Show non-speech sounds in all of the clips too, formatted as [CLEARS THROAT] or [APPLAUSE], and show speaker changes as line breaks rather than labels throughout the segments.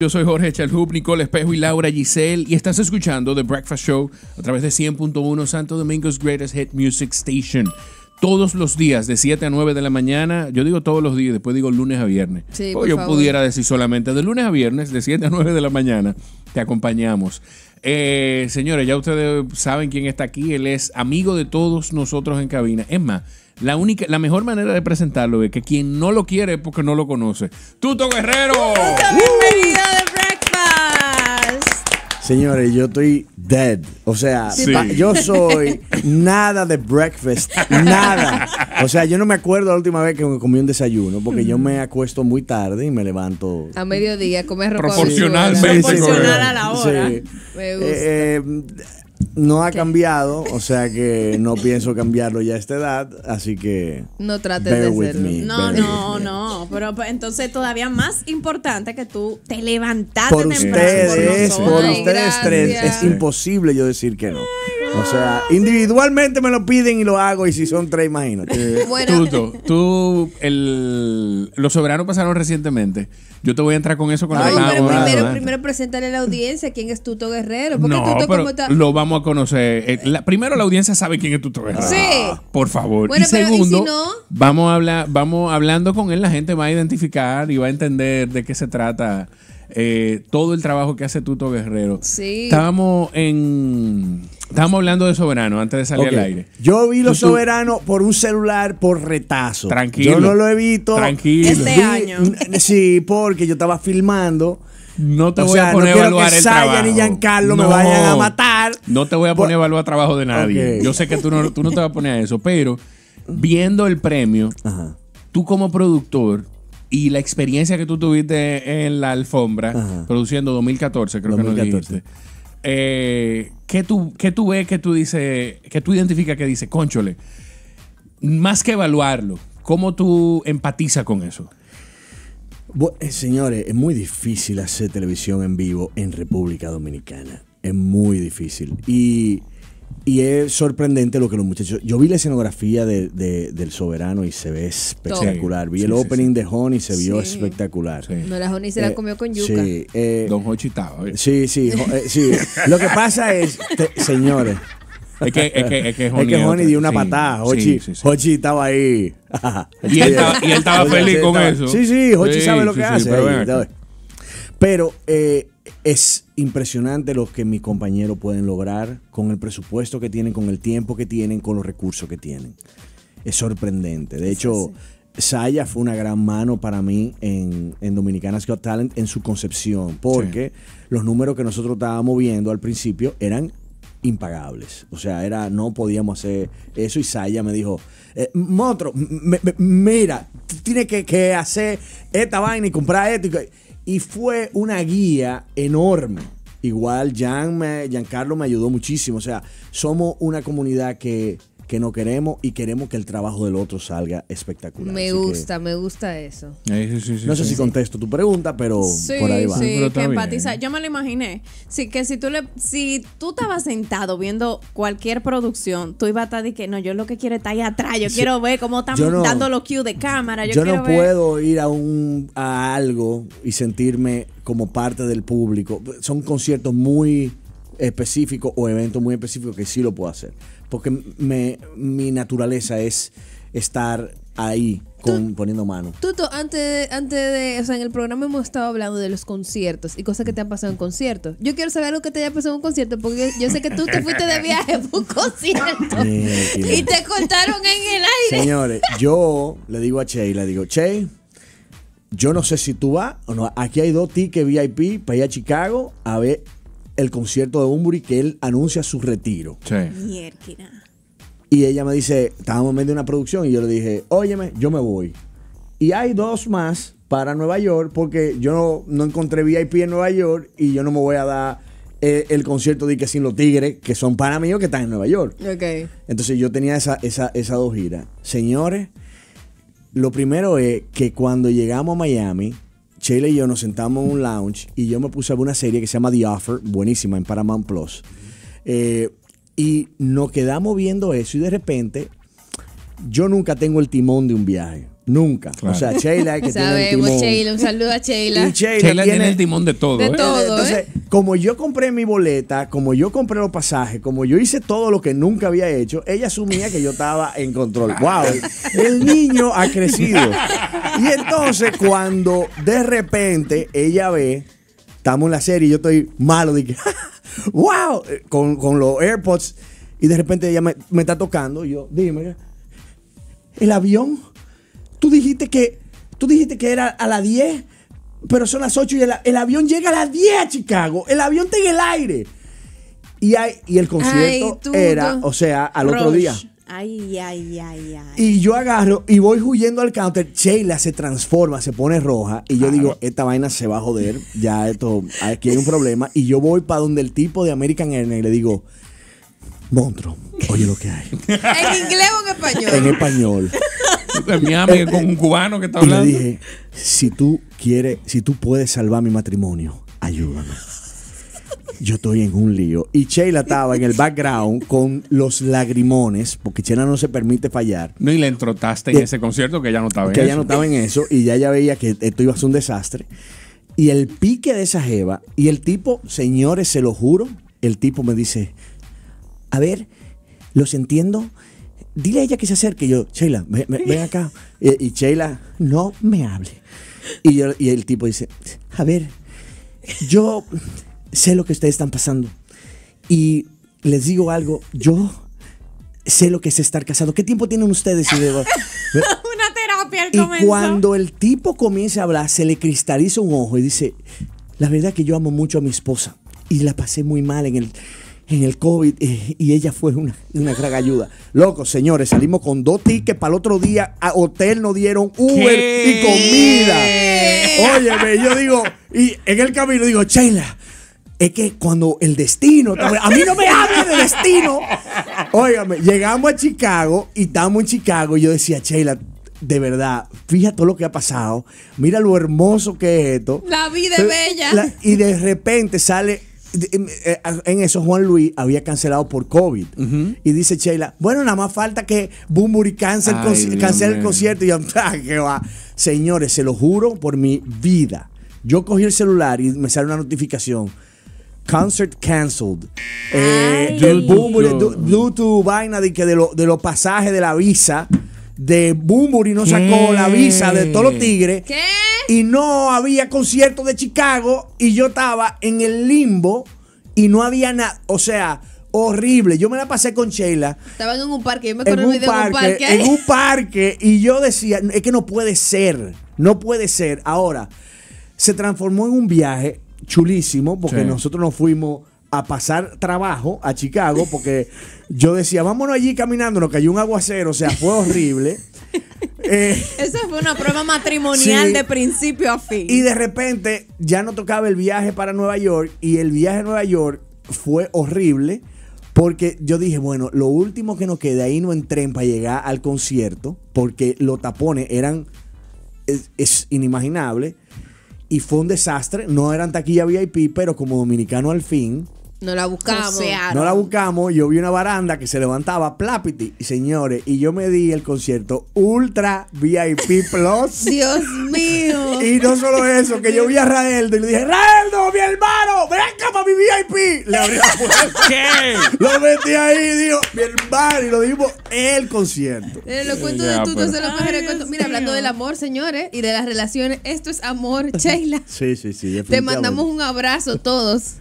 Yo soy Jorge Chalhub, Nicole Espejo y Laura Giselle y estás escuchando The Breakfast Show a través de 100.1 Santo Domingo's Greatest Hit Music Station. Todos los días, de 7 a 9 de la mañana, yo digo todos los días, después digo lunes a viernes. Sí, o yo pudiera decir solamente de lunes a viernes, de 7 a 9 de la mañana, te acompañamos. Eh, señores, ya ustedes saben quién está aquí, él es amigo de todos nosotros en cabina. Es más, la, única, la mejor manera de presentarlo es que quien no lo quiere es porque no lo conoce. ¡Tuto Guerrero! ¡Bienvenido de
Breakfast! Señores, yo estoy dead. O sea, yo soy nada de breakfast. Nada. O sea, yo no me acuerdo la última vez que comí un desayuno porque yo me acuesto muy tarde y me levanto.
A mediodía, comer ropa Proporcional a la hora. Me gusta. Eh,
eh, no ha cambiado, o [LAUGHS] sea que no pienso cambiarlo ya a esta edad, así que. No trates de with no, no,
no. Pero pues, entonces todavía más importante que tú te levantaste
por Ustedes, por, por ustedes tres, es
imposible yo decir que no. O sea, individualmente me lo piden y lo hago, y si son tres, imagínate. Tuto, [LAUGHS]
tú, el, los soberanos pasaron recientemente. Yo te voy a entrar con eso con la primero, primero
presentarle a la audiencia quién es Tuto Guerrero. no, pero
lo vamos a conocer. Eh, primero la audiencia sabe quién es Tuto Guerrero. Sí. Por favor. y segundo, vamos, a hablar, vamos hablando con él, la gente va a identificar y va a entender de qué se trata eh, todo el trabajo que hace Tuto Guerrero. Sí. Estábamos en. Estábamos hablando de Soberano antes de salir al aire. Yo vi los Soberano
por un celular por retazo. Tranquilo. Yo no lo he visto. Tranquilo. Este año. Sí, porque yo estaba filmando. No te voy a poner a evaluar el trabajo. no, vayan a matar.
No te voy a poner a evaluar trabajo de nadie. Yo sé que tú no, tú no te vas a poner a eso, pero viendo el premio, tú como productor y la experiencia que tú tuviste en la alfombra, produciendo 2014, creo que no dijiste. Eh, ¿qué, tú, ¿Qué tú ves que tú dices, que tú identificas que dice, conchole? Más que evaluarlo, ¿cómo tú empatizas con eso?
Eh, señores, es muy difícil hacer televisión en vivo en República Dominicana. Es muy difícil. Y y es sorprendente lo que los muchachos. Yo vi la escenografía de, del Soberano y se ve espectacular. Vi el opening de Honey y se vio espectacular. No,
la Honey se la eh, comió con yuca. Sí,
eh, Don Hochi estaba. Sí, sí, eh, sí. Lo que pasa es, señores. Es que, es que, es que, Honey, dio una patada. Hochi, estaba ahí. [LAUGHS] y, él estaba, feliz con eso. Sí, sí, Hochi sabe lo que hace. Pero, eh... pero es impresionante lo que mis compañeros pueden lograr con el presupuesto que tienen, con el tiempo que tienen, con los recursos que tienen. Es sorprendente. De hecho, Zaya Saya fue una gran mano para mí en, Dominicanas Got Talent en su concepción, porque los números que nosotros estábamos viendo al principio eran impagables. O sea, era no podíamos hacer eso y Saya me dijo, eh, Motro, mira, tienes que, hacer esta vaina y comprar esto. Y, y fue una guía enorme. Igual Gian Giancarlo me ayudó muchísimo. O sea, somos una comunidad que que no queremos y queremos que el trabajo del otro salga espectacular. Me gusta,
me gusta eso.
no sé si contesto tu pregunta, pero por ahí va. Sí, que empatiza.
Yo me lo imaginé. Sí, que si tú le, si tú estabas sentado viendo cualquier producción, tú ibas a estar de que no, yo lo que quiero está ahí atrás, yo quiero ver cómo están dando los cues de cámara. Yo, no puedo
ir a un a algo y sentirme como parte del público. Son conciertos muy específicos o eventos muy específicos que sí lo puedo hacer porque mi naturaleza es estar ahí poniendo mano.
Tuto, antes antes de, o sea, en el programa hemos estado hablando de los conciertos y cosas que te han pasado en conciertos. Yo quiero saber lo que te haya pasado en un concierto, porque yo, sé que tú te fuiste de viaje a un concierto
[LAUGHS] y te
contaron en el aire.
Señores, yo le digo a Che, le digo, Che, yo no sé si tú vas o no. Aquí hay dos tickets VIP para ir a Chicago a ver el concierto de Umburi que él anuncia su retiro.
Sí.
Y ella me dice, estábamos en medio de una producción y yo le dije, óyeme, yo me voy. Y hay dos más para Nueva York porque yo no, encontré VIP en Nueva York y yo no me voy a dar eh, el concierto de que sin los tigres, que son para mí que están en Nueva York. Entonces yo tenía esas esa, esa dos giras. Señores, lo primero es que cuando llegamos a Miami, Sheila y yo nos sentamos en un lounge y yo me puse a ver una serie que se llama The Offer, buenísima, en Paramount Plus. Eh, y nos quedamos viendo eso y de repente yo nunca tengo el timón de un viaje. Nunca. O sea, Sheila que [LAUGHS] tiene el timón. Sheila,
un saludo a Sheila.
Sheila, tiene, el timón de todo. De ¿eh? todo ¿eh?
Entonces, como yo compré mi boleta, como yo compré los pasajes, como yo hice todo lo que nunca había hecho, ella asumía que yo estaba en control. [LAUGHS] ¡Wow! El niño ha crecido. Y entonces, cuando de repente ella ve, estamos en la serie y yo estoy malo, de [LAUGHS] ¡Wow! Eh, con, los AirPods. Y de repente ella me, me está tocando y yo, dime, ¿el avión? Tú dijiste que, tú dijiste que era a las 10, pero son las 8 y el, avión llega a las 10 a Chicago. El avión está en el aire. Y, el concierto era, o sea, al otro día.
Ay, ay, ay,
ay. Y yo agarro y voy huyendo al counter. Sheila se transforma, se pone roja. Y yo digo, esta vaina se va a joder. Ya esto, aquí hay un problema. Y yo voy para donde el tipo de American Airlines y le digo, Montro, oye lo que hay. [LAUGHS] ¿En
inglés o en español? En español
en Miami eh, eh, con un cubano que está hablando. Y le dije, si tú quieres, si tú puedes salvar mi matrimonio, ayúdame. Yo estoy en un lío. Y Sheila estaba en el background con los lagrimones, porque Sheila no se permite fallar.
No, y le entrotaste en eh, ese concierto que ella no estaba en eso. Que ella no estaba
en eso, y ya ella veía que esto iba a ser un desastre. Y el pique de esa jeva, y el tipo, señores, se lo juro, el tipo me dice, a ver, los entiendo dile a ella que se acerque. Y yo, Sheila, ven, acá. Y, Sheila, no me hable. Y, y el tipo dice, a ver, yo sé lo que ustedes están pasando. Y les digo algo, yo sé lo que es estar casado. ¿Qué tiempo tienen ustedes? Y [LAUGHS] Una terapia al Y cuando el tipo comienza a hablar, se le cristaliza un ojo y dice, la verdad que yo amo mucho a mi esposa. Y la pasé muy mal en el en el COVID eh, y ella fue una, una, gran ayuda. Loco, señores, salimos con dos tickets para el otro día. A hotel nos dieron Uber y comida. Óyeme, yo digo, y en el camino digo, Sheila, es que cuando el destino, a mí no me hable de destino. Óigame, llegamos a Chicago y estamos en Chicago y yo decía, Sheila, de verdad, fíjate todo lo que ha pasado, mira lo hermoso que es esto. La vida es bella. y de repente sale Em, eh, en eso Juan Luis había cancelado por COVID. Y dice Sheila, bueno, nada más falta que Bumburi cancele el concierto. Y [LAUGHS] ah, va? Señores, se lo juro por mi vida. Yo cogí el celular y me sale una notificación. Concert canceled Eh, del Bumburi, due to vaina de, que de, de los pasajes de la visa de y no sacó la visa de todos los tigres. ¿Qué? Y no había concierto de Chicago y yo estaba en el limbo y no había nada. O sea, horrible. Yo me la pasé con Sheila.
Estaba en un parque, yo me acuerdo en un, parque, un parque. En un [LAUGHS]
parque y yo decía, es que no puede ser, no puede ser. Ahora, se transformó en un viaje chulísimo porque nosotros nos fuimos a pasar trabajo a Chicago porque yo decía, vámonos allí caminando, nos cayó un aguacero, o sea, fue horrible. [LAUGHS]
Eh, Esa fue una prueba matrimonial de principio a fin. Y de
repente ya no tocaba el viaje para Nueva York y el viaje a Nueva York fue horrible porque yo dije, bueno, lo último que nos queda ahí no entré para llegar al concierto porque los tapones eran inimaginables, inimaginable y fue un desastre. No eran taquilla VIP, pero como dominicano al fin,
no la buscamos. No
la buscamos. Yo vi una baranda que se levantaba, plapiti, señores, y yo me di el concierto Ultra VIP Plus. [LAUGHS] Dios mío. Y no solo eso, que yo vi a Raeldo y le dije, Raeldo, mi hermano, ven acá para mi VIP. Le abrí la puerta. [LAUGHS] ¿Qué? Lo metí ahí, dijo mi hermano, y lo dimos el concierto. Eh, lo cuento de tú, no pues. se
lo puedes Mira, hablando del amor, señores, y de las relaciones, esto es amor, [LAUGHS] Sheila.
Sí, sí, sí. Te mandamos
un abrazo todos.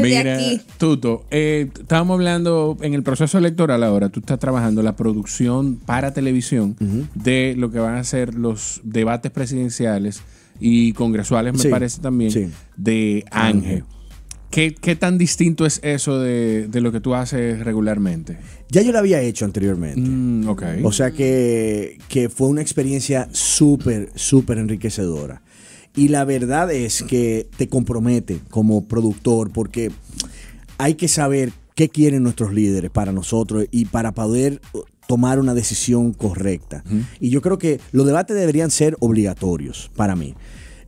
Mira,
Tuto, eh, estábamos hablando en el proceso electoral ahora, tú estás trabajando la producción para televisión de lo que van a ser los debates presidenciales y congresuales, me parece también, de Ángel. ¿Qué, tan distinto es eso de, lo que tú haces regularmente?
Ya yo lo había hecho anteriormente. Mm, o sea que, que fue una experiencia súper, súper enriquecedora. Y la verdad es que te compromete como productor porque hay que saber qué quieren nuestros líderes para nosotros y para poder tomar una decisión correcta. Y yo creo que los debates deberían ser obligatorios para mí.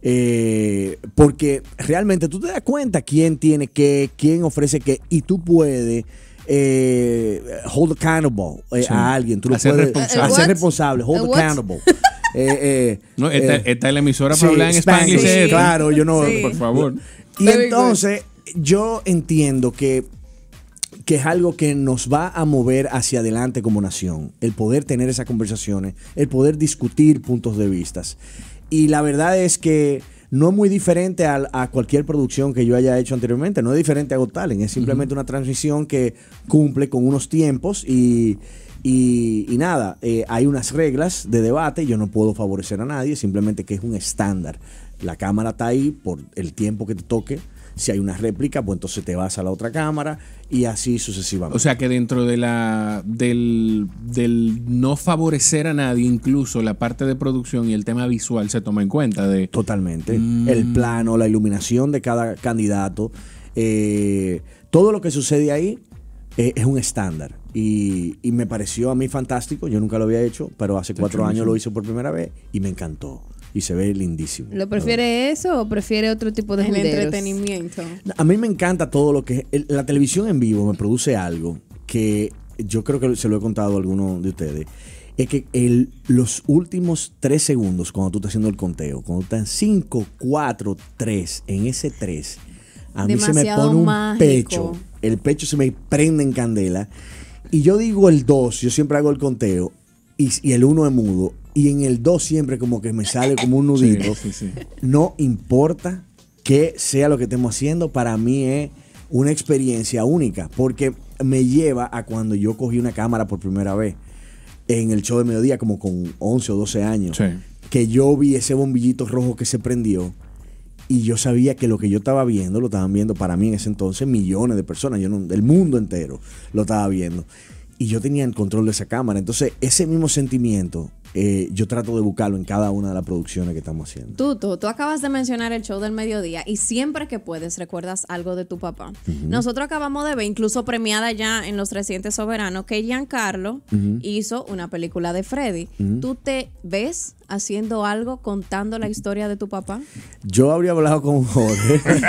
Eh, porque realmente tú te das cuenta quién tiene qué, quién ofrece qué, y tú puedes eh, hold accountable eh, a alguien. Tú lo puedes responsable. hacer responsable, hold accountable. [LAUGHS]
Eh, eh, esta, eh, la emisora para hablar en español claro, yo no. Por favor.
Y entonces, yo entiendo que que es algo que nos va a mover hacia adelante como nación, el poder tener esas conversaciones, el poder discutir puntos de vistas. Y la verdad es que no es muy diferente a, cualquier producción que yo haya hecho anteriormente, no es diferente a Got es simplemente una transmisión que cumple con unos tiempos y, y, nada, eh, hay unas reglas de debate, yo no puedo favorecer a nadie, simplemente que es un estándar. La cámara está ahí por el tiempo que te toque. Si hay una réplica, pues entonces te vas a la otra cámara y así sucesivamente. O
sea que dentro de la del, no favorecer a nadie, incluso la parte de producción
y el tema visual se toma en cuenta totalmente mm. el plano, la iluminación de cada candidato, eh, todo lo que sucede ahí eh, es un estándar. Y, me pareció a mí fantástico, yo nunca lo había hecho, pero hace cuatro años lo hice por primera vez y me encantó. Y se ve lindísimo. ¿Lo prefiere
eso o prefiere otro tipo de entretenimiento?
A mí me encanta todo lo que... la televisión en vivo me produce algo que yo creo que se lo he contado a alguno de ustedes es que los últimos tres segundos, cuando tú estás haciendo el conteo, cuando están cinco, cuatro, tres en ese tres a mí se me pone un pecho. El pecho se me prende en candela y yo digo el 2, yo siempre hago el conteo, y, el 1 es mudo, y en el 2 siempre como que me sale como un [LAUGHS] nudito, no importa qué sea lo que estemos haciendo, para mí es una experiencia única, porque me lleva a cuando yo cogí una cámara por primera vez en el show de mediodía, como con 11 o 12 años, que yo vi ese bombillito rojo que se prendió y yo sabía que lo que yo estaba viendo, lo estaban viendo para mí en ese entonces millones de personas, yo el mundo entero lo estaba viendo. Y yo tenía el control de esa cámara. Entonces, ese mismo sentimiento eh, yo trato de buscarlo en cada una de las producciones que estamos haciendo.
Tuto, tú, acabas de mencionar el show del mediodía y siempre que puedes recuerdas algo de tu papá. Nosotros acabamos de ver, incluso premiada ya en los recientes soberanos, que Giancarlo hizo una película de Freddy. ¿Tú te ves haciendo algo contando la historia de tu papá?
Yo habría hablado con Jorge. [LAUGHS]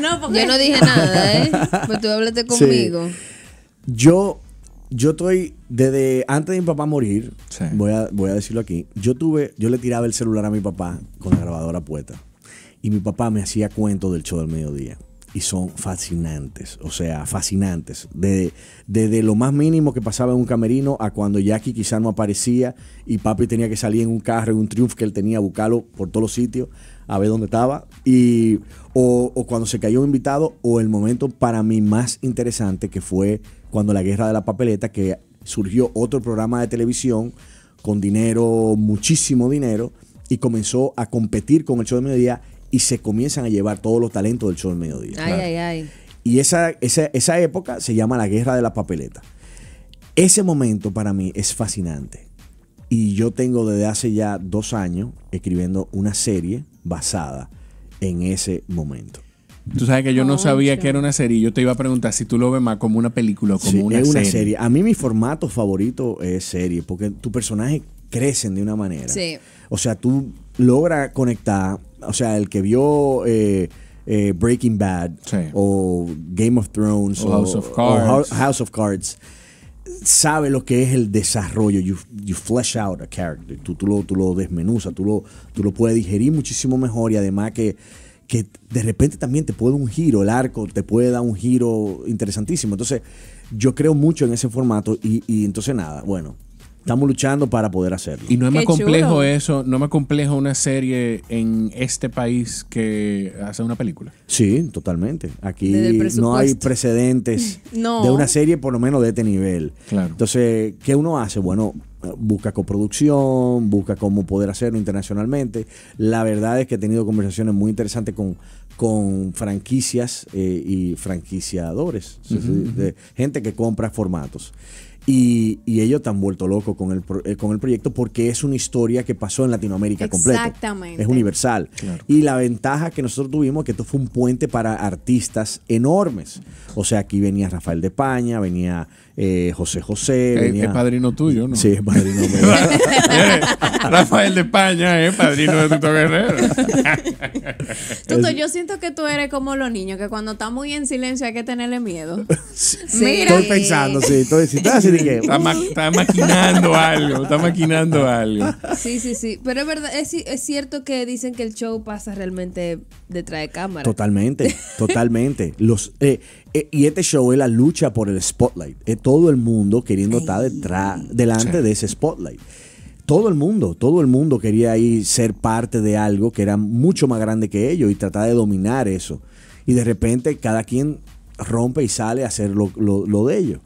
no, porque yo no dije nada, ¿eh? Pues tú hablaste
conmigo.
Yo yo estoy desde antes de mi papá morir, voy, a, decirlo aquí. Yo tuve, yo le tiraba el celular a mi papá con la grabadora puesta. Y mi papá me hacía cuentos del show del mediodía. Y son fascinantes, o sea, fascinantes. Desde, lo más mínimo que pasaba en un camerino a cuando Jackie quizás no aparecía y papi tenía que salir en un carro, en un triunfo que él tenía, buscarlo por todos los sitios, a ver dónde estaba. Y, o, o cuando se cayó un invitado, o el momento para mí más interesante que fue cuando la guerra de la papeleta, que surgió otro programa de televisión con dinero, muchísimo dinero, y comenzó a competir con el show de mediodía y se comienzan a llevar todos los talentos del show del mediodía. Ay, ay, ay. Y esa, esa, esa época se llama la guerra de la papeleta. Ese momento para mí es fascinante. Y yo tengo desde hace ya dos años escribiendo una serie basada en ese momento. Tú sabes que yo no sabía que
era una serie. Yo te iba a preguntar si tú lo ves más como una película o como sí, una, es una serie.
A mí mi formato favorito es serie, porque tus personajes crecen de una manera. Sí. O sea, tú logras conectar. O sea, el que vio eh, eh, Breaking Bad o Game of Thrones o, House, of Cards. sabe lo que es el desarrollo. You, you flesh out a character. Tú, tú, lo, tú desmenuzas, tú lo, tú lo puedes digerir muchísimo mejor y además que que de repente también te puede un giro, el arco te puede dar un giro interesantísimo. Entonces, yo creo mucho en ese formato y, y entonces nada, bueno, estamos luchando para poder hacerlo. Y no es más complejo
eso, no es más complejo una serie en este país que hacer una
película. Sí, totalmente. Aquí no hay precedentes [LAUGHS] de una serie por lo menos de este nivel. Claro. Entonces, ¿qué uno hace? Bueno, busca coproducción, busca cómo poder hacerlo internacionalmente. La verdad es que he tenido conversaciones muy interesantes con, con franquicias eh, y franquiciadores, de, gente que compra formatos. Y, y, ellos están vuelto loco eh, con el, proyecto porque es una historia que pasó en Latinoamérica completa. Exactamente. Es universal. Y la ventaja que nosotros tuvimos que esto fue un puente para artistas enormes. O sea, aquí venía Rafael de Paña, venía eh, José José. Es padrino tuyo, ¿no? Sí, es padrino [LAUGHS] mío. Eh, Rafael de Paña es padrino de Tuto Guerrero. [LAUGHS] Tuto,
yo siento que tú eres como los niños, que cuando está muy en silencio hay que tenerle miedo. [LAUGHS] Estoy pensando,
sí. Estoy, diciendo está, maquinando algo, está maquinando algo.
Sí, sí, sí. Pero es verdad, es, cierto que dicen que el show pasa realmente detrás de cámara.
Totalmente, [LAUGHS] totalmente. Los, eh, eh, y este show es la lucha por el spotlight. todo el mundo queriendo estar detrás, delante de ese spotlight todo el mundo, todo el mundo quería ahí ser parte de algo que era mucho más grande que ellos y tratar de dominar eso. Y de repente cada quien rompe y sale a hacer lo de ellos.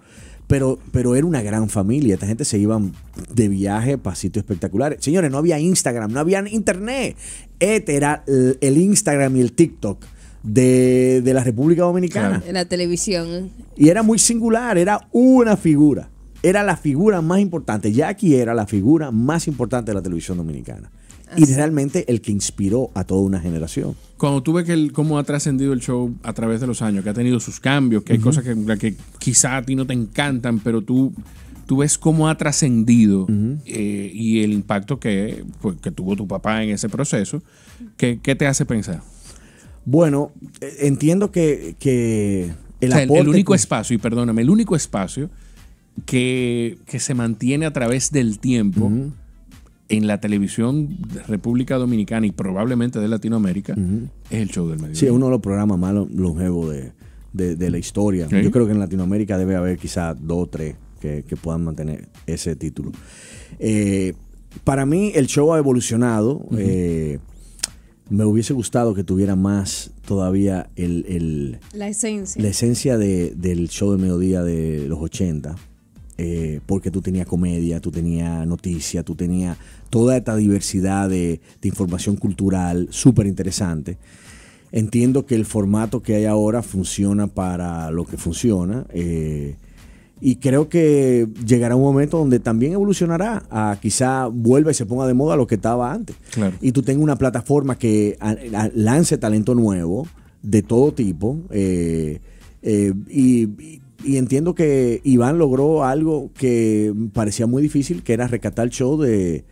Pero, era una gran familia. Esta gente se iban de viaje para sitios espectaculares. Señores, no había Instagram, no había internet. Este era el Instagram y el TikTok. De, de, la República Dominicana. En
la televisión.
Y era muy singular, era una figura. Era la figura más importante. Jackie era la figura más importante de la televisión dominicana. Y realmente el que inspiró a toda una generación.
Cuando tú ves que el, cómo ha trascendido el show a través de los años, que ha tenido sus cambios, que hay cosas que, que quizá a ti no te encantan, pero tú tú ves cómo ha trascendido eh, y el impacto que, pues, que, tuvo tu papá en ese proceso, ¿qué, qué te hace pensar?
Bueno, e, entiendo que, que el, el, único
espacio, y perdóname, el único espacio que, se mantiene a través del tiempo en la televisión de República Dominicana y probablemente de Latinoamérica es el show
del mediodía. Sí, es uno de los programas más longevos de, de, la historia. Yo creo que en Latinoamérica debe haber quizás dos o tres que, puedan mantener ese título. Eh, para mí el show ha evolucionado. Eh, me hubiese gustado que tuviera más todavía la
esencia. La
esencia del show del mediodía de los 80 eh, porque tú tenías comedia, tú tenías noticia, tú tenías toda esta diversidad de, información cultural súper interesante. Entiendo que el formato que hay ahora funciona para lo que funciona. Eh, y creo que llegará un momento donde también evolucionará, a quizá vuelva y se ponga de moda lo que estaba antes. Y tú tengas una plataforma que lance talento nuevo de todo tipo eh, y, y entiendo que Iván logró algo que parecía muy difícil, que era rescatar el show de,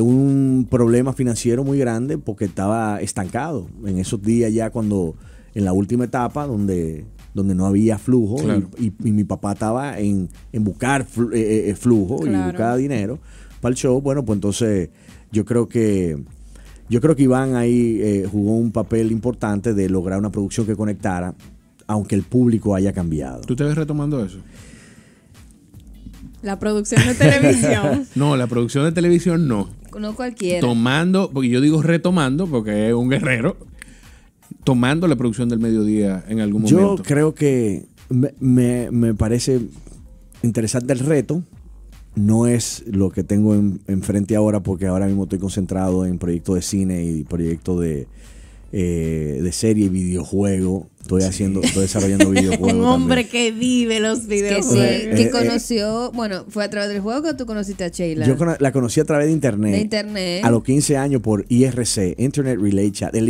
un problema financiero muy grande porque estaba estancado en esos días ya cuando en la última etapa donde donde no había flujo y, mi papá estaba en, buscar eh, eh, eh, flujo, y buscar dinero para el show bueno pues entonces yo creo que yo creo que Iván ahí jugó un papel importante de lograr una producción que conectara aunque el público haya cambiado. ¿Tú te ves retomando eso?
La producción de
televisión.
[LAUGHS] no, la producción de televisión no.
No cualquiera.
Tomando, porque yo digo retomando, porque es un guerrero, tomando la producción del mediodía en algún momento. Yo
creo que me, parece interesante el reto. No es lo que tengo enfrente ahora, porque ahora mismo estoy concentrado en proyectos de cine y proyectos de, eh, de serie y videojuego estoy haciendo, estoy desarrollando [LAUGHS] videojuegos. un hombre
que vive los
videojuegos. Pues, que, eh, eh, conoció,
bueno, fue a través del juego que tú conociste a Sheila. Yo
la conocí a través de internet. De
internet. A los
15 años por IRC, Internet Relay Chat, el,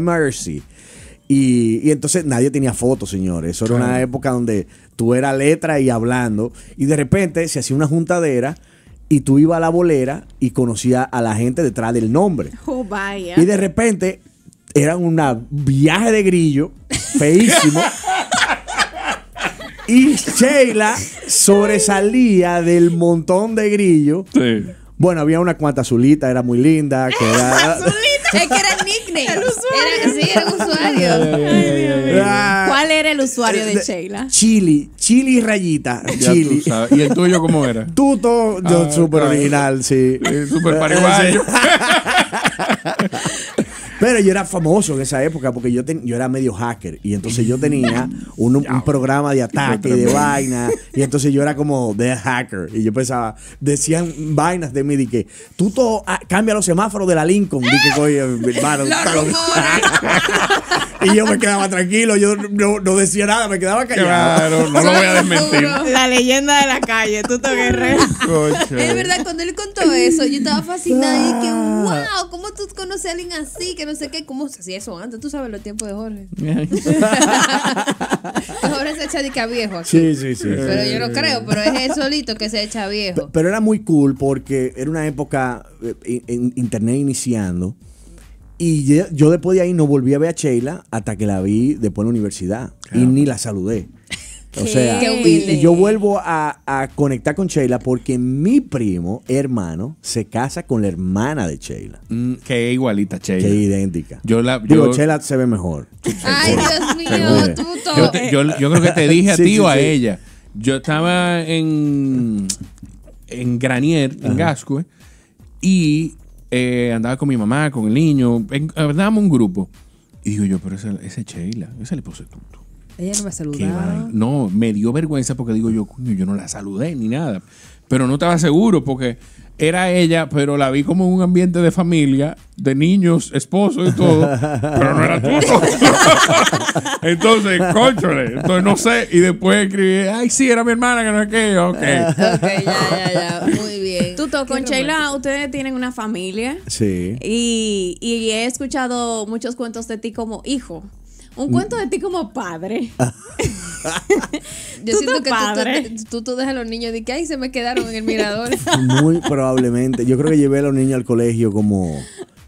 MRC. Y, entonces nadie tenía fotos, señores. Eso era una época donde tú eras letra y hablando. Y de repente se hacía una juntadera y tú ibas a la bolera y conocías a la gente detrás del nombre.
Oh, vaya. Y de
repente era un viaje de grillo, feísimo. y Sheila sobresalía del montón de grillo. Sí. Bueno, había una cuanta azulita, era muy linda. [LAUGHS] Azulita era...
es que era nickname. El usuario. Era, sí, era usuario. Ay, Dios, ah. ¿Cuál era el usuario de, eh, Sheila?
Chili. Chili rayita. chili. ¿Y el tuyo cómo era? [LAUGHS] Tuto, yo ah, súper original, sí. Súper sí, [LAUGHS] Pero yo era famoso en esa época porque yo, yo era medio hacker y entonces yo tenía [LAUGHS] un, programa de ataque, de vaina, y entonces yo era como de hacker y yo pensaba, decían vainas de mí de que tú todo, ah, cambia los semáforos de la Lincoln, dije, que [LAUGHS] [LAUGHS] y yo me quedaba tranquilo, yo no, decía nada, me quedaba callado. Claro, no lo voy a desmentir. [LAUGHS]
La leyenda de la calle, tú te guerrero. Es verdad, cuando él contó eso, yo estaba
fascinada y que, wow, ah. ¿cómo tú conoces a alguien así? Que no sé qué, ¿cómo eso antes? Tú sabes los tiempos de Jorge. [LAUGHS] Jorge se echa de que a viejo aquí. Sí, sí, sí. Pero yo no creo, pero es él solito que se echa viejo.
Pero era muy cool porque era una época, eh, internet iniciando, y yo, después de ahí no volví a ver a Sheila hasta que la vi después en la universidad. Y ni la saludé.
O sea, y, yo
vuelvo a, conectar con Sheila porque mi primo, hermano, se casa con la hermana de Sheila. Mm, que es igualita Sheila. Que idéntica. Yo la, Digo, Sheila se ve mejor. Ay, Dios mío, tú Yo, yo, creo que te dije a [LAUGHS] ti o a ella. Yo
estaba en, en Granier, en Gascue, y eh, andaba con mi mamá, con el niño, andábamos un grupo. Y digo yo, pero esa, esa es Sheila, esa le puse tonto
Ella no me saludaba.
No, me dio vergüenza porque digo yo, yo no la saludé ni nada. Pero no estaba seguro porque era ella, pero la vi como en un ambiente de familia, de niños, esposo y todo, [LAUGHS] pero no era tuyo. [LAUGHS] entonces, cóchale, entonces no sé. Y después escribí, ay, sí, era mi hermana, que no es que, ok. Ok, ya,
ya, ya con Sheila ustedes tienen una familia. Sí. Y, he escuchado muchos cuentos de ti como hijo. Un cuento de ti como padre. [LAUGHS] Yo siento
que
tú, tú, dejas a los niños de que ahí se me quedaron en el mirador. [LAUGHS]
Muy probablemente. Yo creo que llevé a los niños al colegio como,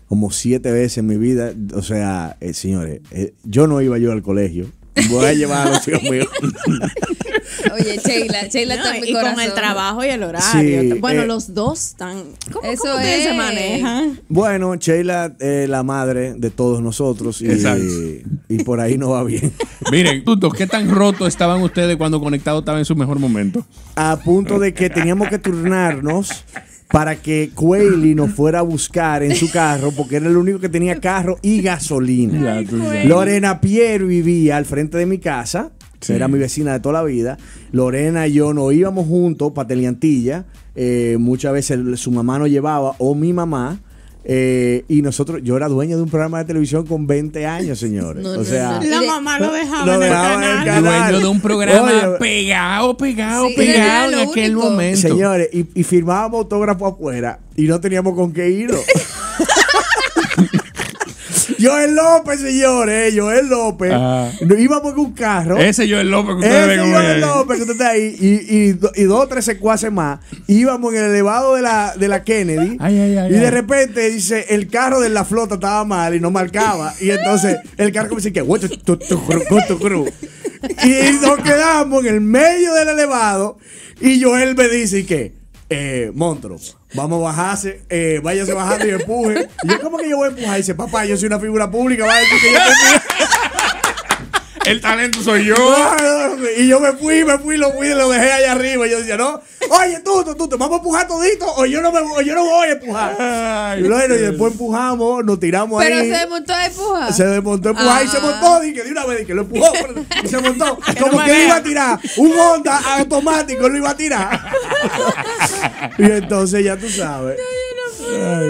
como siete veces en mi vida. O sea, eh, señores, eh, yo no iba yo al colegio. Voy a llevar a los hijos míos. [LAUGHS]
Oye, Sheila, Sheila también y con el trabajo y el horario. bueno, eh, los dos están. ¿Cómo, eso se maneja?
Bueno, Sheila es eh, la madre de todos nosotros y, y, por ahí no va bien. [LAUGHS] Miren,
¿qué tan roto
estaban ustedes cuando Conectado estaba en su mejor momento? A punto de que teníamos que turnarnos para que Quayle nos fuera a buscar en su carro, porque era el único que tenía carro y gasolina. Lorena Pierre vivía al frente de mi casa era mi vecina de toda la vida. Lorena y yo no íbamos juntos para Teliantilla. Eh, muchas veces su mamá nos llevaba o mi mamá. Eh, y nosotros, yo era dueño de un programa de televisión con 20 años, señores. la mamá lo dejaba, en, el canal. Dueño de un programa pegado, pegado, pegado en aquel momento. Señores, y, y firmábamos autógrafo afuera y no teníamos con qué irnos. [LAUGHS] [LAUGHS] Joel López, señores. Eh, Joel López. Íbamos en un carro. Ese Joel López que ustedes ven Joel López que usted está ahí. Y, dos o tres secuaces más. Íbamos en el elevado de la, de la Kennedy. Ay, ay, ay, y de repente dice: el carro de la flota estaba mal y no marcaba. Y entonces el carro dice que. Y nos quedamos en el medio del elevado. Y Joel me dice que eh, monstruo, vamos a bajarse, eh, váyase bajando y empuje. Y yo, ¿cómo que yo voy a empujar? Y dice, papá, yo soy una figura pública, va a que yo el talento soy yo. y yo me fui, me fui, lo fui, lo dejé allá arriba. Y yo decía, no, oye, tú, tú, tú, te vamos a empujar todito o yo no, me, yo no voy a empujar. y, bueno, y después empujamos, nos tiramos ahí. Pero se
desmontó de empujar. Se
desmontó de empujar y se ah. montó. Dije, de una vez, que lo empujó [LAUGHS] y se montó. Como que iba a tirar un Honda automático, lo iba a tirar. [LAUGHS] y entonces ya tú sabes.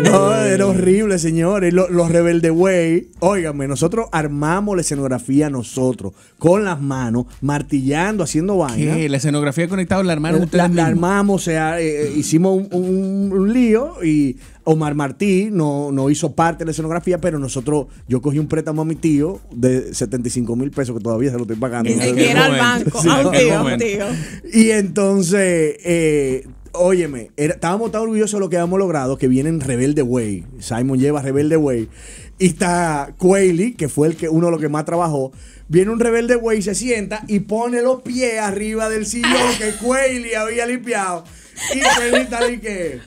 No, era horrible, señores. Los, los Rebelde Way, óigame, nosotros armamos la escenografía nosotros, con las manos, martillando, haciendo vaina. ¿Qué?
La escenografía conectada la armaron ustedes. La,
armamos, o sea, eh, eh, hicimos un, lío y Omar Martí no, hizo parte de la escenografía, pero nosotros, yo cogí un préstamo a mi tío de 75 mil pesos que todavía se lo estoy pagando. al banco. a un tío, un tío. Y entonces, eh, óyeme, estábamos tan orgullosos de lo que habíamos logrado que vienen Rebelde Way. Simon lleva Rebelde Way. Y está Quayle, que fue el que, uno de los que más trabajó. Viene un Rebelde Way, se sienta y pone los pies arriba del sillón que Quayle había limpiado. Y Quayley está ahí que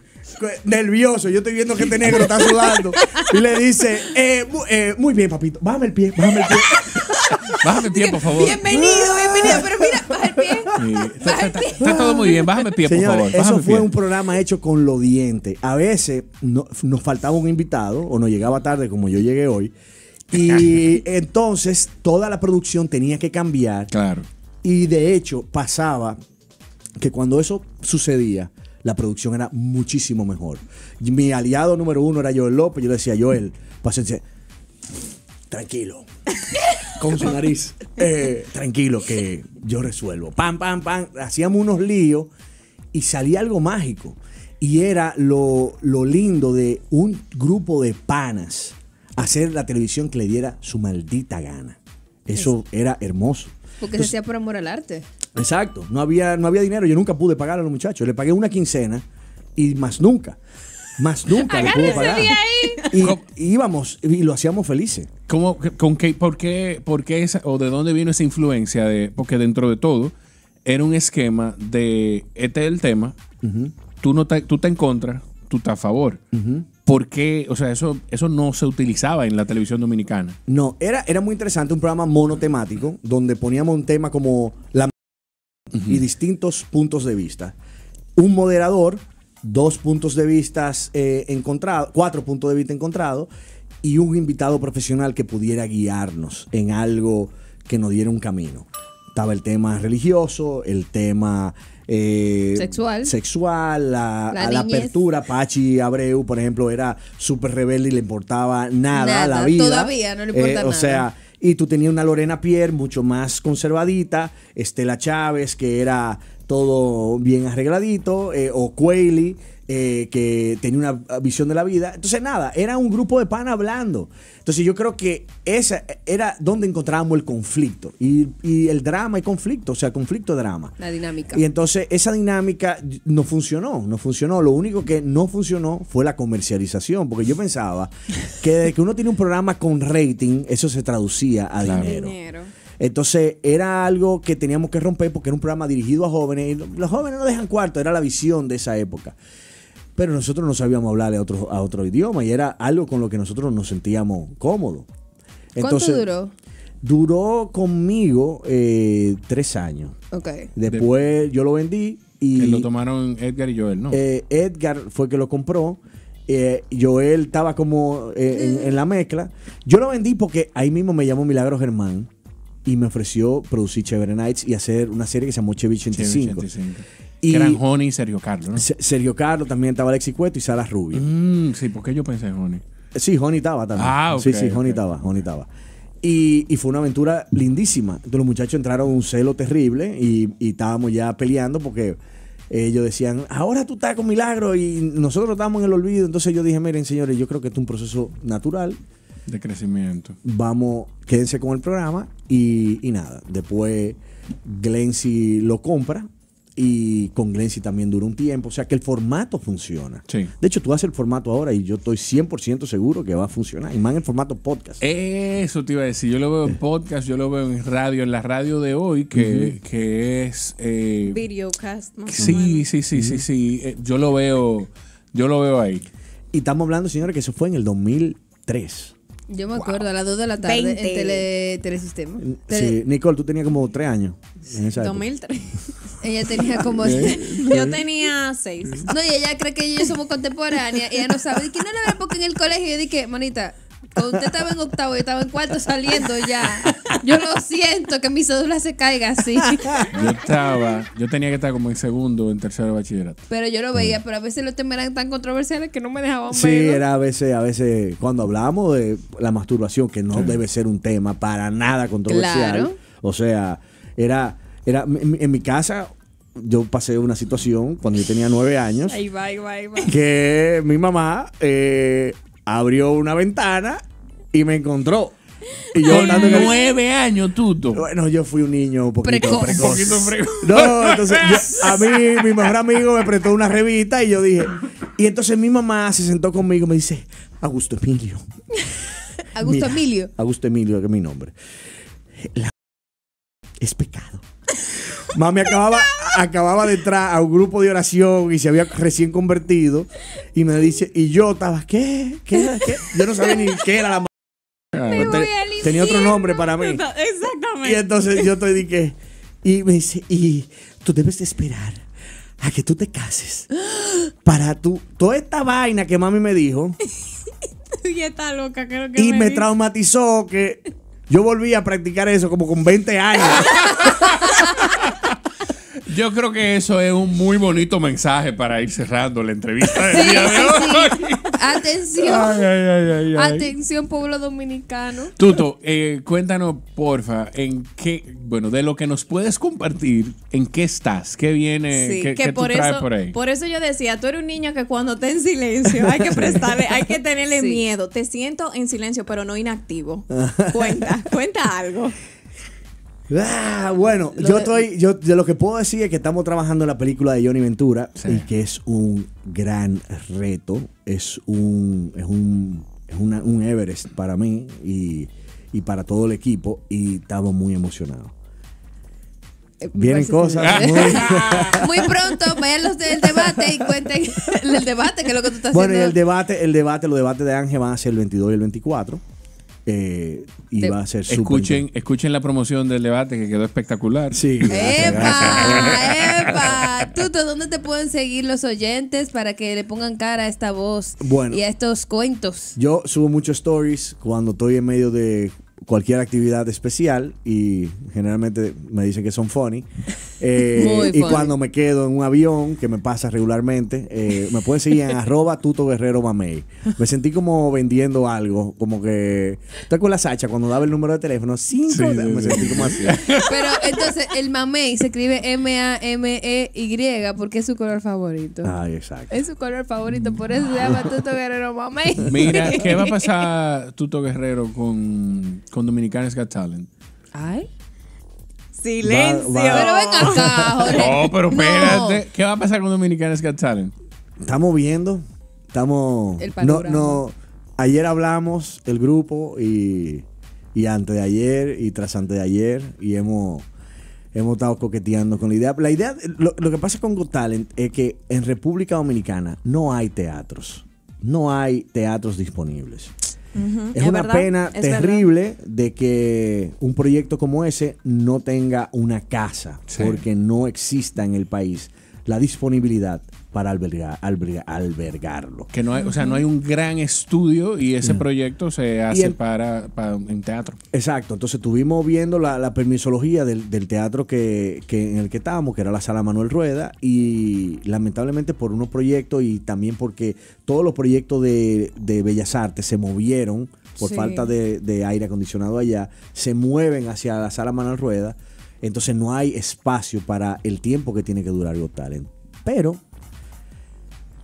nervioso. Yo estoy viendo que este negro está sudando. Y le dice, eh, eh, muy bien, papito, bájame el pie, bájame el pie. bájame el pie, por favor. Bienvenido,
bienvenido, pero mira, baja el pie.
[LAUGHS]
Está, todo muy bien. Bájame pie, por favor. eso fue un
programa hecho con los dientes. A veces nos faltaba un invitado o nos llegaba tarde, como yo llegué hoy. Y [LAUGHS] entonces toda la producción tenía que cambiar. Claro. Y de hecho pasaba que cuando eso sucedía, la producción era muchísimo mejor. Mi aliado número uno era Joel López. Yo le decía, Joel, pásense, tranquilo con su nariz. Eh, tranquilo, que yo resuelvo. Pam, pam, pam. Hacíamos unos líos y salía algo mágico. Y era lo, lindo de un grupo de panas hacer la televisión que le diera su maldita gana. Eso era hermoso.
Porque se hacía por amor al arte.
Exacto. No había, no había dinero. Yo nunca pude pagar a los muchachos. Le pagué una quincena y más nunca. Más nunca le pudo parar. Y, y íbamos y lo hacíamos felices. ¿Cómo, con qué, por qué,
por qué esa, o de dónde vino esa influencia de, porque dentro de todo era un esquema de este es el tema, tú no tú te en contra, tú estás a favor. ¿Por qué? O sea, eso, eso no se utilizaba en la televisión dominicana.
No, era, era muy interesante un programa monotemático donde poníamos un tema como la y distintos puntos de vista. Un moderador dos puntos de vista eh, encontrados, cuatro puntos de vista encontrados y un invitado profesional que pudiera guiarnos en algo que nos diera un camino. Estaba el tema religioso, el tema eh, sexual. sexual, la, apertura. Pachi Abreu, por ejemplo, era súper rebelde y le importaba nada, a la vida. Todavía no le importa eh, nada. O sea, y tú tenías una Lorena Pierre mucho más conservadita, Estela Chávez, que era todo bien arregladito, eh, o Quayle, eh, que tenía una visión de la vida. Entonces, nada, era un grupo de pan hablando. Entonces, yo creo que esa era donde encontrábamos el conflicto y, el drama y conflicto, o sea, conflicto-drama.
La dinámica. Y
entonces, esa dinámica no funcionó, no funcionó. Lo único que no funcionó fue la comercialización, porque yo pensaba que desde que uno tiene un programa con rating, eso se traducía a [LAUGHS] dinero. dinero. Entonces era algo que teníamos que romper porque era un programa dirigido a jóvenes. Y los jóvenes no dejan cuarto, era la visión de esa época. Pero nosotros no sabíamos hablarle a otro, a otro idioma y era algo con lo que nosotros nos sentíamos cómodos. Entonces, ¿Cuánto duró? Duró conmigo eh, tres años. Okay. Después yo lo vendí y... lo tomaron Edgar y Joel, ¿no? Eh, Edgar fue que lo compró. Eh, Joel estaba como mm. en, la mezcla. Yo lo vendí porque ahí mismo me llamó Milagro Germán y me ofreció producir Chévere Nights y hacer una serie que se llamó Chevy 85. Y eran Honey y Sergio Carlos, Sergio Carlos también estaba Alexi Cueto y Sara Rubio. Mm, sí, porque yo pensé en Honey. Sí, Honey estaba también. Ah, sí, sí, Honey estaba, Y, fue una aventura lindísima. Entonces los muchachos entraron en un celo terrible y, estábamos ya peleando porque eh, ellos decían, ahora tú estás con milagro y nosotros estamos en el olvido. Entonces yo dije, miren señores, yo creo que es un proceso natural. De crecimiento. Vamos, quédense con el programa y, nada. Después Glency lo compra y con Glency también dura un tiempo. O sea que el formato funciona. De hecho, tú haces el formato ahora y yo estoy 100% seguro que va a funcionar. Y más en el formato podcast.
Eso te iba a decir. Yo lo veo en eh. podcast, yo lo veo en radio, en la radio de hoy, que, es. Eh,
Videocast,
más
sí, sí,
sí, sí, sí. Eh, yo lo veo, yo lo veo ahí. Y estamos hablando, señores, que eso fue en el 2003.
Yo me acuerdo, wow. a las 2 de la tarde en tele, Telesistema. Sí,
Nicole, tú tenías como 3 años en
2003. [LAUGHS] ella tenía como. [LAUGHS] Este. yo tenía 6. No, y ella cree que yo somos contemporáneas. Ella no sabe. Dije, que no la veo porque en el colegio yo dije, manita, usted estaba en octavo y estaba en cuarto saliendo ya. Yo lo siento que mi cédula se caiga así.
Yo estaba, yo tenía que estar como en
segundo o en tercero de bachillerato.
Pero yo lo veía, mm. pero a veces los temas eran tan controversiales que no me dejaban Sí,
era a veces, a veces, cuando hablábamos de la masturbación, que no debe ser un tema para nada controversial. O sea, era, era en mi casa yo pasé una situación cuando yo tenía nueve años. Ahí va, ahí va, Que mi mamá eh, abrió una ventana y me encontró. Y yo nueve años, Tuto. Bueno, yo fui un niño un poquito precoz. No, entonces a mí mi mejor amigo me prestó una revista y yo dije. Y entonces mi mamá se sentó conmigo y me dice, Augusto Emilio.
[LAUGHS] Augusto Emilio.
Augusto Emilio, que es mi nombre. La [LAUGHS] es pecado. Mami acababa, acababa de entrar a un grupo de oración y se había recién convertido. Y me dice, y yo estaba, ¿qué? ¿Qué? Yo no sabía ni qué era la Tenía otro nombre para mí. Exactamente. Y entonces yo te dije, y me dice, y tú debes de esperar a que tú te cases. Para tu toda esta vaina que mami me dijo.
[LAUGHS] y me,
traumatizó que yo volví a practicar eso como con 20 años. [LAUGHS] Yo creo que eso
es un muy bonito mensaje para ir cerrando la entrevista
día de hoy.
Atención.
Atención,
pueblo dominicano.
Tuto, eh, cuéntanos, porfa, en qué, bueno, de lo que nos puedes compartir, ¿en qué estás? ¿Qué viene? ¿Qué, por eso, por ahí? Por
eso yo decía, tú eres un niño que cuando está en silencio hay que prestarle, hay que tenerle miedo. Te siento en silencio, pero no inactivo. Cuenta, cuenta
algo. Ah, bueno, yo estoy, yo, de lo que puedo decir es que estamos trabajando en la película de Johnny Ventura y que es un gran reto, es un, es un, es un Everest para mí y, para todo el equipo y estamos muy emocionados. Eh, Vienen cosas [LAUGHS]
muy... pronto, vayan los del debate y cuenten el debate, que lo que tú estás haciendo. Bueno, el
debate, el debate, los debates de Ángel van a ser el 22 y el 24. Eh, y va a ser escuchen,
escuchen la promoción del debate que quedó espectacular. Sí. ¡Epa!
¡Epa! Tuto,
¿dónde te pueden seguir los oyentes para que le pongan cara a esta voz y a estos cuentos?
Yo subo muchos stories cuando estoy en medio de cualquier actividad especial y generalmente me dicen que son funny. [LAUGHS] Eh, y cuando me quedo en un avión, que me pasa regularmente, eh, me pueden seguir en [LAUGHS] arroba tuto guerrero mamey. Me sentí como vendiendo algo, como que... con la Sacha, cuando daba el número de teléfono? Cinco, sí, me sentí como así.
[LAUGHS] Pero entonces el mamey se escribe M-A-M-E-Y porque es su color favorito. Ah, exacto. Es su color favorito, por eso se llama Tuto Guerrero Mamey. Mira, ¿qué va a
pasar Tuto Guerrero con con Dominicanas Got Talent.
Ay. Silencio. ven acá, No, pero espérate.
¿Qué va a pasar con Dominicanas Got Talent? Estamos viendo. Estamos. El no, no. Ayer hablamos, el grupo, y, antes de ayer, y tras antes de ayer, y hemos hemos estado coqueteando con la idea. La idea, lo, lo, que pasa con Got Talent es que en República Dominicana no hay teatros. No hay teatros disponibles. Es, una pena terrible de que un proyecto como ese no tenga una casa, porque no exista en el país la disponibilidad para albergar, albergarlo. Que
no hay, o sea, no hay un gran estudio y ese proyecto se hace
para, en teatro. Exacto, entonces estuvimos viendo la, permisología del, teatro que, en el que estábamos, que era la sala Manuel Rueda, y lamentablemente por unos proyectos y también porque todos los proyectos de, Bellas Artes se movieron por falta de, aire acondicionado allá, se mueven hacia la sala Manuel Rueda, entonces no hay espacio para el tiempo que tiene que durar los talentos. Pero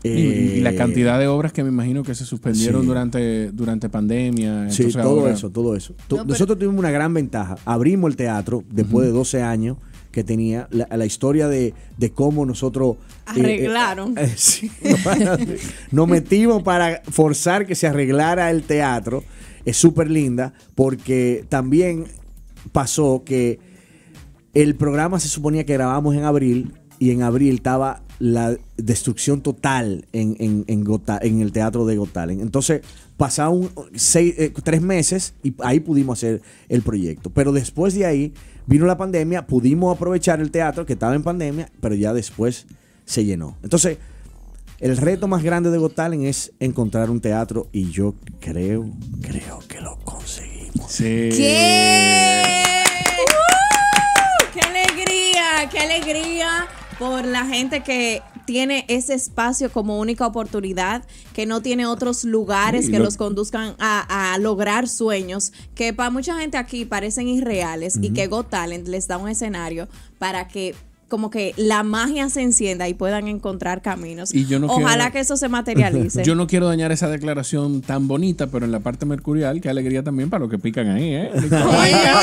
y, eh, la cantidad de obras que me imagino que se suspendieron durante, durante pandemia. Sí, todo eso, todo eso. Nosotros
tuvimos una gran ventaja. Abrimos el teatro después de 12 años que tenía la, historia de, de, cómo nosotros eh, eh, arreglaron
[LAUGHS]
[LAUGHS] nos, metimos para forzar que se arreglara el teatro es súper linda porque también pasó que el programa se suponía que grabamos en abril y en abril estaba la destrucción total en, en el teatro de Gotalen. Entonces, pasaron eh, tres meses y ahí pudimos hacer el proyecto. Pero después de ahí vino la pandemia, pudimos aprovechar el teatro que estaba en pandemia, pero ya después se llenó. Entonces, el reto más grande de Gotalen es encontrar un teatro y yo creo, creo que lo conseguimos. Sí. ¡Qué
alegría! ¡Qué alegría! por la gente que tiene ese espacio como única oportunidad, que no tiene otros lugares que los conduzcan a, lograr sueños que para mucha gente aquí parecen irreales y que Got Talent les da un escenario para que como que la magia se encienda y puedan encontrar caminos. Ojalá que eso se materialice. [LAUGHS] Yo
no quiero dañar esa declaración tan bonita, pero en la parte mercurial, qué alegría también para los que pican ahí, ¿eh? [LAUGHS] [LAUGHS] claro,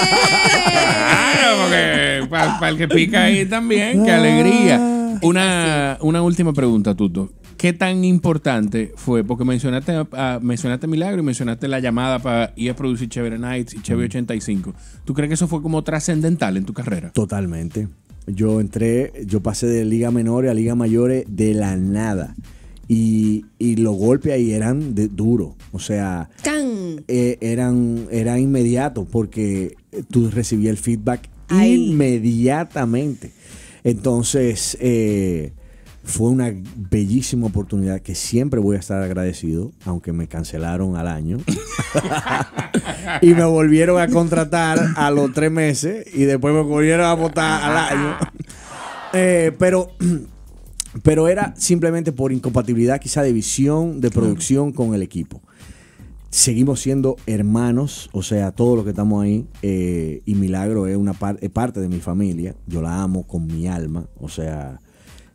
porque para, el que pica ahí también, qué alegría. Ah. Una, una última pregunta, Tuto. ¿Qué tan importante fue? Porque mencionaste, mencionaste Milagro y mencionaste la llamada para ir a producir Chevere Nights y mm. Chevy 85. ¿Tú crees que eso fue como trascendental en tu carrera?
Totalmente. Yo entré, yo pasé de liga menor a liga mayor de la nada. Y, y los golpes ahí eran de duro, o sea, eh, eran, eran inmediatos porque tú recibías el feedback inmediatamente. Entonces, eh, fue una bellísima oportunidad que siempre voy a estar agradecido, aunque me cancelaron al año. [LAUGHS] y me volvieron a contratar a los tres meses y después me volvieron a votar al año. [LAUGHS] Eh, pero [CLEARS THROAT] pero era simplemente por incompatibilidad quizá de visión, de producción con el equipo. Seguimos siendo hermanos, o sea, todos los que estamos ahí, eh, y Milagro es una es parte de mi familia, yo la amo con mi alma, o sea,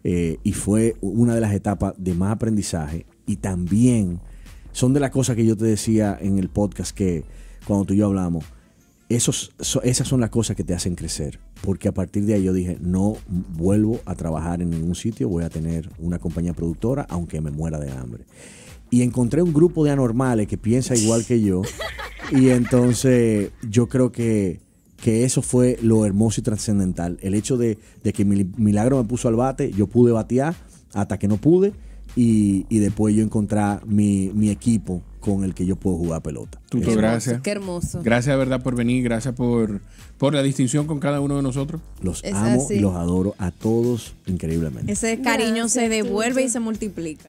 eh, y fue una de las etapas de más aprendizaje y también son de las cosas que yo te decía en el podcast que cuando tú y yo hablamos, esos, esas son las cosas que te hacen crecer. Porque a partir de ahí yo dije, no vuelvo a trabajar en ningún sitio, voy a tener una compañía productora, aunque me muera de hambre. Y encontré un grupo de anormales que piensa igual que yo. [LAUGHS] Y entonces yo creo que que eso fue lo hermoso y trascendental. El hecho de, de, que Milagro me puso al bate, yo pude batear hasta que no pude y, y después yo encontrar mi, equipo con el que yo puedo jugar pelota. Tuto, gracias. Qué
hermoso.
Gracias, verdad, por venir. Gracias por, por la distinción con cada uno de nosotros.
Los amo y los adoro a todos increíblemente.
Ese cariño se devuelve y se multiplica.